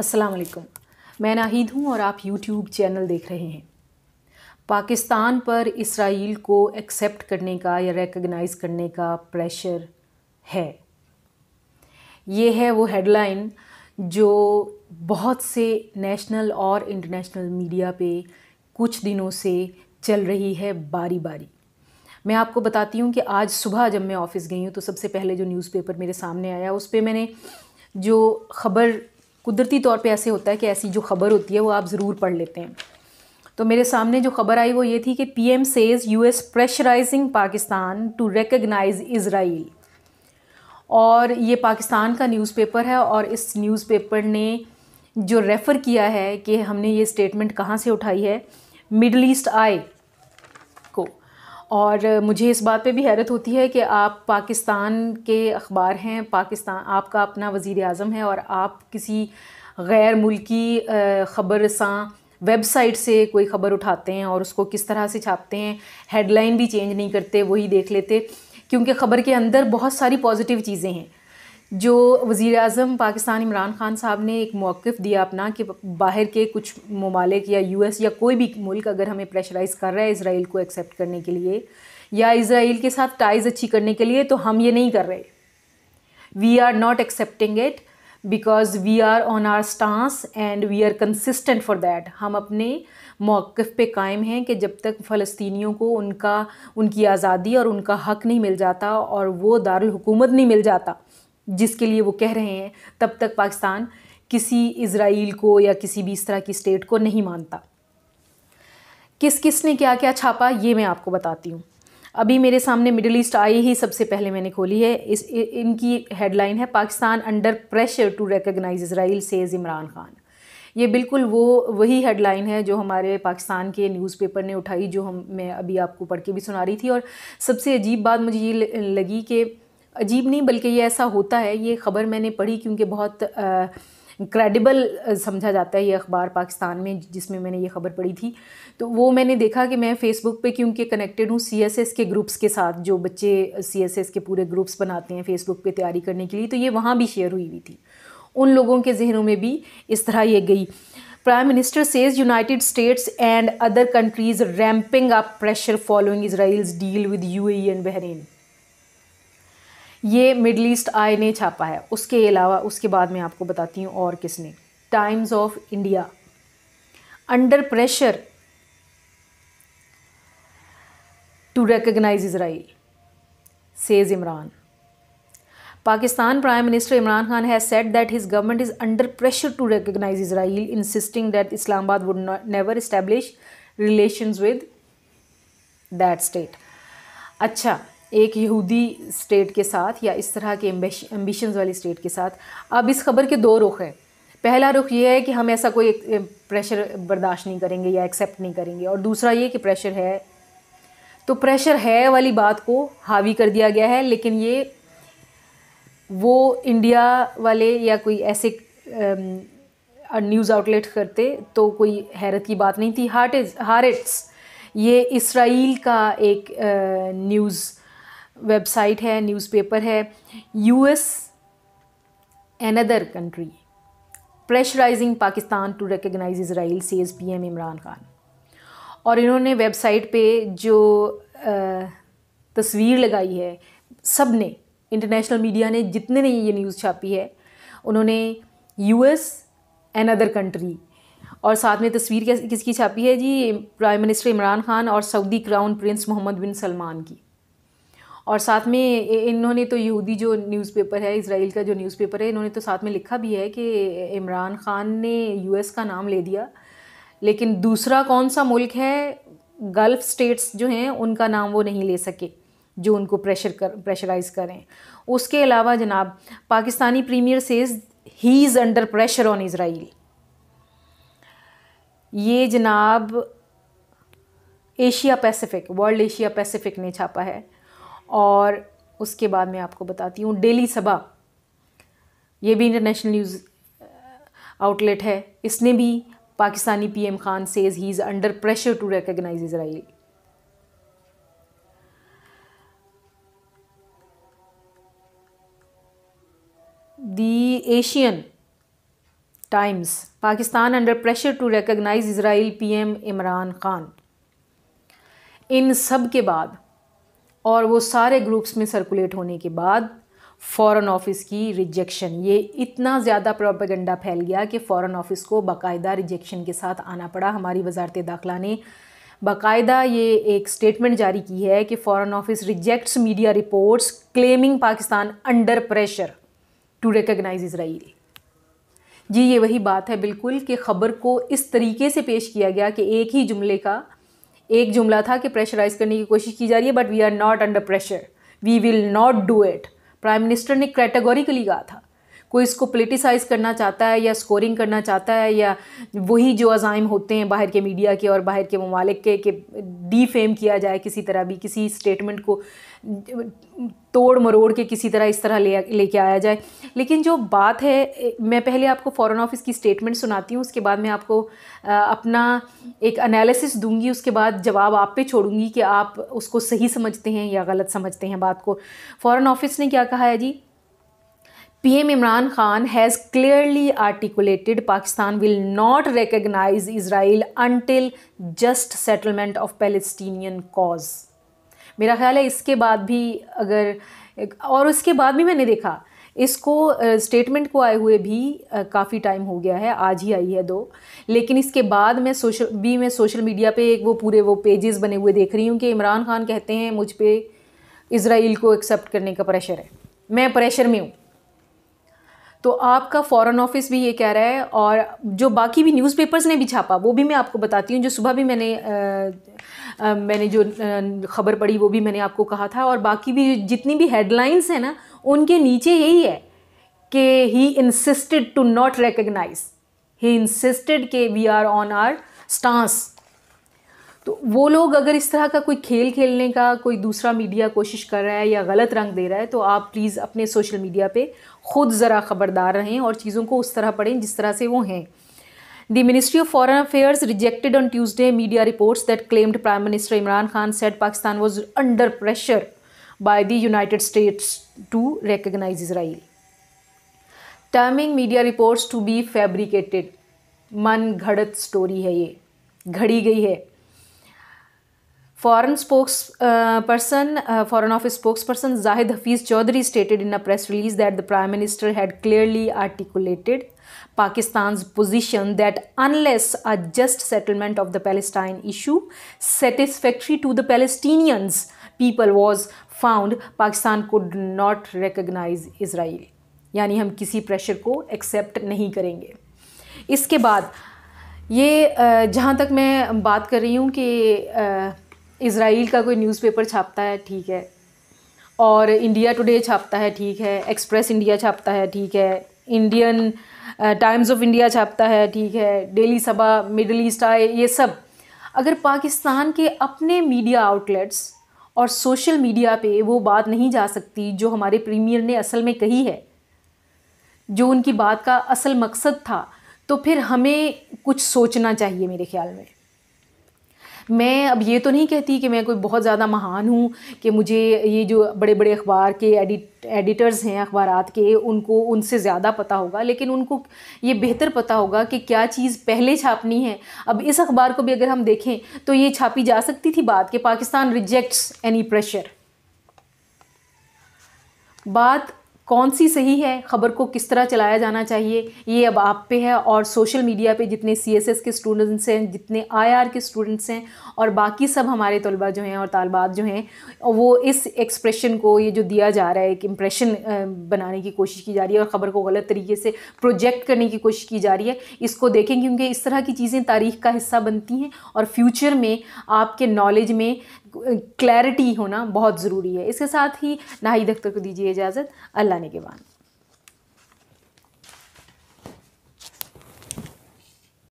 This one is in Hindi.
अस्सलाम वालेकुम मैं नाहिद हूँ और आप यूट्यूब चैनल देख रहे हैं पाकिस्तान पर इसराइल को एक्सेप्ट करने का या रिकग्नाइज़ करने का प्रेशर है ये है वो हेडलाइन जो बहुत से नेशनल और इंटरनेशनल मीडिया पे कुछ दिनों से चल रही है बारी बारी मैं आपको बताती हूँ कि आज सुबह जब मैं ऑफ़िस गई हूँ तो सबसे पहले जो न्यूज़पेपर मेरे सामने आया उस पर मैंने जो ख़बर कुदरती तौर पे ऐसे होता है कि ऐसी जो ख़बर होती है वो आप ज़रूर पढ़ लेते हैं तो मेरे सामने जो खबर आई वो ये थी कि P M says U S pressurising Pakistan to recognise Israel और ये पाकिस्तान का न्यूज़पेपर है और इस न्यूज़पेपर ने जो रेफ़र किया है कि हमने ये स्टेटमेंट कहाँ से उठाई है मिडल ईस्ट आए और मुझे इस बात पे भी हैरत होती है कि आप पाकिस्तान के अखबार हैं पाकिस्तान आपका अपना वज़ी अजम है और आप किसी गैर मुल्की ख़बरसा वेबसाइट से कोई ख़बर उठाते हैं और उसको किस तरह से छापते हैं हेडलाइन भी चेंज नहीं करते वही देख लेते क्योंकि ख़बर के अंदर बहुत सारी पॉजिटिव चीज़ें हैं जो वज़ी अजम पाकिस्तान इमरान ख़ान साहब ने एक मौक़ दिया अपना कि बाहर के कुछ ममालिक या यू एस या कोई भी मुल्क अगर हमें प्रेशराइज़ कर रहा है इसराइल को एक्सेप्ट करने के लिए या इसराइल के साथ टाइज़ अच्छी करने के लिए तो हम ये नहीं कर रहे we are not accepting it because we are on our stance and we are consistent for that हम अपने मौक़ पे कायम हैं कि जब तक फ़लस्तियों को उनका उनकी आज़ादी और उनका हक नहीं मिल जाता और वो दारकूमत नहीं मिल जाता जिसके लिए वो कह रहे हैं तब तक पाकिस्तान किसी इसराइल को या किसी भी इस तरह की स्टेट को नहीं मानता किस किस ने क्या क्या छापा ये मैं आपको बताती हूँ अभी मेरे सामने मिडिल ईस्ट आई ही सबसे पहले मैंने खोली है इस इनकी हेडलाइन है Pakistan under pressure to recognise Israel says Imran Khan ये बिल्कुल वो वही हेडलाइन है जो हमारे पाकिस्तान के न्यूज़पेपर ने उठाई जो हम मैं अभी आपको पढ़ के भी सुना रही थी और सबसे अजीब बात मुझे ये लगी कि अजीब नहीं बल्कि ये ऐसा होता है ये ख़बर मैंने पढ़ी क्योंकि बहुत क्रेडिबल समझा जाता है ये अखबार पाकिस्तान में जिसमें मैंने ये ख़बर पढ़ी थी तो वो मैंने देखा कि मैं फ़ेसबुक पे क्योंकि कनेक्टेड हूँ सीएसएस के ग्रुप्स के साथ जो बच्चे सीएसएस के पूरे ग्रुप्स बनाते हैं फ़ेसबुक पे तैयारी करने के लिए तो ये वहाँ भी शेयर हुई हुई थी उन लोगों के जहनों में भी इस तरह ये गई prime minister says United States and other countries ramping up pressure following Israel's deal with U and Bahrain ये मिडल ईस्ट आई ने छापा है उसके अलावा उसके बाद में आपको बताती हूँ और किसने Times of India under pressure to recognise Israel says Imran Pakistan prime minister Imran Khan has said that his government is under pressure to recognise Israel insisting that Islamabad would never establish relation with that state अच्छा एक यहूदी स्टेट के साथ या इस तरह के एम्बिशन वाली स्टेट के साथ अब इस खबर के दो रुख हैं पहला रुख ये है कि हम ऐसा कोई प्रेशर बर्दाश्त नहीं करेंगे या एक्सेप्ट नहीं करेंगे और दूसरा ये कि प्रेशर है तो प्रेशर है वाली बात को हावी कर दिया गया है लेकिन ये वो इंडिया वाले या कोई ऐसे न्यूज़ आउटलेट करते तो कोई हैरत की बात नहीं थी हार्ट हारेट्स ये इसराइल का एक न्यूज़ वेबसाइट है न्यूज़पेपर है US an other country pressurising Pakistan to recognise Israel says M Imran Khan और इन्होंने वेबसाइट पे जो तस्वीर लगाई है सब ने इंटरनेशनल मीडिया ने जितने ने ये न्यूज़ छापी है उन्होंने यूएस एंड अदर कंट्री और साथ में तस्वीर किसकी छापी है जी प्राइम मिनिस्टर इमरान खान और Saudi crown prince Mohammed bin Salman की और साथ में इन्होंने तो यहूदी जो न्यूज़पेपर है इसराइल का जो न्यूज़पेपर है इन्होंने तो साथ में लिखा भी है कि इमरान ख़ान ने यूएस का नाम ले दिया लेकिन दूसरा कौन सा मुल्क है गल्फ़ स्टेट्स जो हैं उनका नाम वो नहीं ले सके जो उनको प्रेशर कर प्रेशराइज करें उसके अलावा जनाब Pakistani premier says he is under pressure on Israel ये जनाब Asia Pacific world Asia Pacific ने छापा है और उसके बाद मैं आपको बताती हूँ डेली सबा ये भी इंटरनेशनल न्यूज़ आउटलेट है इसने भी Pakistani PM Khan says he is under pressure to recognise Israel the Asian Times Pakistan under pressure to recognize israel PM Imran Khan इन सब के बाद और वो सारे ग्रुप्स में सर्कुलेट होने के बाद फ़ॉरेन ऑफिस की रिजेक्शन ये इतना ज़्यादा प्रोपेगेंडा फैल गया कि फ़ॉरेन ऑफिस को बाकायदा रिजेक्शन के साथ आना पड़ा हमारी वजारत दाखिला ने बाकायदा ये एक स्टेटमेंट जारी की है कि foreign office rejects media reports claiming Pakistan under pressure to recognise Israel जी ये वही बात है बिल्कुल कि ख़बर को इस तरीके से पेश किया गया कि एक ही जुमले का एक जुमला था कि प्रेशराइज करने की कोशिश की जा रही है but we are not under pressure we will not do it prime minister ने कैटेगोरिकली कहा था कोई इसको पोलिटिसाइज़ करना चाहता है या स्कोरिंग करना चाहता है या वही जो अजाइम होते हैं बाहर के मीडिया के और बाहर के ममालिक के कि डी फेम किया जाए किसी तरह भी किसी स्टेटमेंट को तोड़ मरोड़ के किसी तरह इस तरह ले लेके आया जाए लेकिन जो बात है मैं पहले आपको फ़ॉरेन ऑफिस की स्टेटमेंट सुनाती हूँ उसके बाद मैं आपको अपना एक एनालिसिस दूंगी उसके बाद जवाब आप पे छोड़ूंगी कि आप उसको सही समझते हैं या गलत समझते हैं बात को फ़ॉरेन ऑफिस ने क्या कहा है जी M Imran Khan has clearly articulated Pakistan will not recognize Israel until just settlement of Palestinian cause मेरा ख्याल है इसके बाद भी अगर और उसके बाद भी मैंने देखा इसको स्टेटमेंट को आए हुए भी काफ़ी टाइम हो गया है आज ही आई है दो लेकिन इसके बाद मैं सोशल भी मैं सोशल मीडिया पे एक वो पूरे वो पेजेस बने हुए देख रही हूँ कि इमरान खान कहते हैं मुझ पर इसराइल को एक्सेप्ट करने का प्रेशर है मैं प्रेशर में हूँ तो आपका फ़ॉरन ऑफिस भी ये कह रहा है और जो बाकी भी न्यूज़पेपर्स ने भी छापा वो भी मैं आपको बताती हूँ जो सुबह भी मैंने आ, आ, मैंने जो ख़बर पढ़ी वो भी मैंने आपको कहा था और बाकी भी जितनी भी हेडलाइंस हैं ना उनके नीचे यही है कि he insisted to not recognise he insisted के we are on our stance तो वो लोग अगर इस तरह का कोई खेल खेलने का कोई दूसरा मीडिया कोशिश कर रहा है या गलत रंग दे रहा है तो आप प्लीज़ अपने सोशल मीडिया पे ख़ुद ज़रा ख़बरदार रहें और चीज़ों को उस तरह पढ़ें जिस तरह से वो हैं the ministry of foreign affairs rejected on Tuesday media reports that claimed prime minister Imran Khan said Pakistan was under pressure by the United States to recognise Israel terming media reports to be fabricated मन घड़त स्टोरी है ये घड़ी गई है Foreign spokesperson, uh, uh, Foreign Office spokesperson Zahid Hafiz Chaudhry stated in a press release that the Prime Minister had clearly articulated Pakistan's position that unless a just settlement of the Palestine issue satisfactory to the Palestinians people was found, Pakistan could not recognize Israel. यानी हम किसी प्रेशर को एक्सेप्ट नहीं करेंगे इसके बाद ये जहाँ तक मैं बात कर रही हूँ कि इसराइल का कोई न्यूज़पेपर छापता है ठीक है और इंडिया टुडे छापता है ठीक है एक्सप्रेस इंडिया छापता है ठीक है इंडियन टाइम्स ऑफ इंडिया छापता है ठीक है डेली सभा मिडल ईस्ट आए ये सब अगर पाकिस्तान के अपने मीडिया आउटलेट्स और सोशल मीडिया पे वो बात नहीं जा सकती जो हमारे प्रीमियर ने असल में कही है जो उनकी बात का असल मकसद था तो फिर हमें कुछ सोचना चाहिए मेरे ख्याल में मैं अब ये तो नहीं कहती कि मैं कोई बहुत ज़्यादा महान हूँ कि मुझे ये जो बड़े बड़े अखबार के एडिट एडिटर्स हैं अखबार के उनको उनसे ज़्यादा पता होगा लेकिन उनको ये बेहतर पता होगा कि क्या चीज़ पहले छापनी है अब इस अखबार को भी अगर हम देखें तो ये छापी जा सकती थी बात कि पाकिस्तान रिजेक्ट्स एनी प्रेशर बात कौन सी सही है ख़बर को किस तरह चलाया जाना चाहिए ये अब आप पे है और सोशल मीडिया पे जितने सी के स्टूडेंट्स हैं जितने आई के स्टूडेंट्स हैं और बाकी सब हमारे तलबा जो हैं और तलबात जो हैं वो इस एक्सप्रेशन को ये जो दिया जा रहा है एक इम्प्रेशन बनाने की कोशिश की जा रही है और ख़बर को गलत तरीके से प्रोजेक्ट करने की कोशिश की जा रही है इसको देखें क्योंकि इस तरह की चीज़ें तारीख का हिस्सा बनती हैं और फ्यूचर में आपके नॉलेज में क्लैरिटी होना बहुत ज़रूरी है इसके साथ ही नाहिद दफ्तर को दीजिए इजाज़त अल्लाह ने के वान